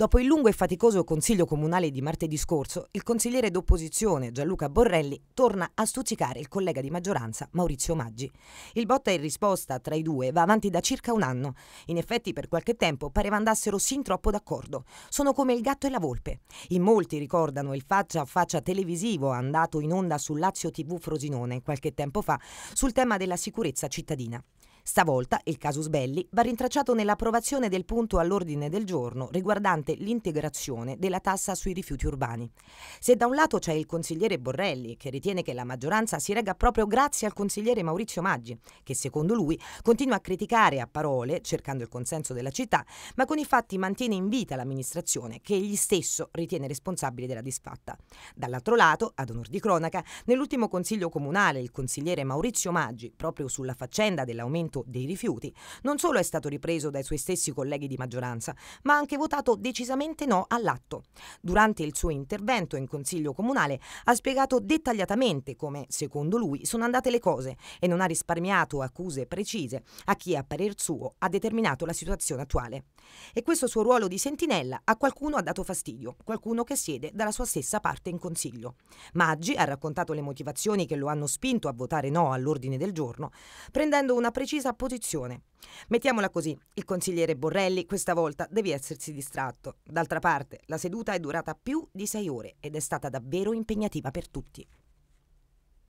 Dopo il lungo e faticoso Consiglio Comunale di martedì scorso, il consigliere d'opposizione Gianluca Borrelli torna a stuzzicare il collega di maggioranza Maurizio Maggi. Il botta e risposta tra i due va avanti da circa un anno. In effetti per qualche tempo pareva andassero sin troppo d'accordo. Sono come il gatto e la volpe. In molti ricordano il faccia a faccia televisivo andato in onda su Lazio TV Frosinone qualche tempo fa sul tema della sicurezza cittadina. Stavolta il caso Sbelli va rintracciato nell'approvazione del punto all'ordine del giorno riguardante l'integrazione della tassa sui rifiuti urbani. Se da un lato c'è il consigliere Borrelli, che ritiene che la maggioranza si regga proprio grazie al consigliere Maurizio Maggi, che secondo lui continua a criticare a parole, cercando il consenso della città, ma con i fatti mantiene in vita l'amministrazione, che egli stesso ritiene responsabile della disfatta. Dall'altro lato, ad onor di cronaca, nell'ultimo consiglio comunale il consigliere Maurizio Maggi, proprio sulla faccenda dell'aumento smaltimento dei rifiuti. Non solo è stato ripreso dai suoi stessi colleghi di maggioranza, ma ha anche votato decisamente no all'atto. Durante il suo intervento in Consiglio Comunale ha spiegato dettagliatamente come, secondo lui, sono andate le cose e non ha risparmiato accuse precise a chi, a parer suo, ha determinato la situazione attuale. E questo suo ruolo di sentinella a qualcuno ha dato fastidio, qualcuno che siede dalla sua stessa parte in Consiglio. Maggi ha raccontato le motivazioni che lo hanno spinto a votare no all'ordine del giorno, prendendo una precisa precisa posizione. Mettiamola così, il consigliere Borrelli questa volta devi essersi distratto. D'altra parte, la seduta è durata più di sei ore ed è stata davvero impegnativa per tutti.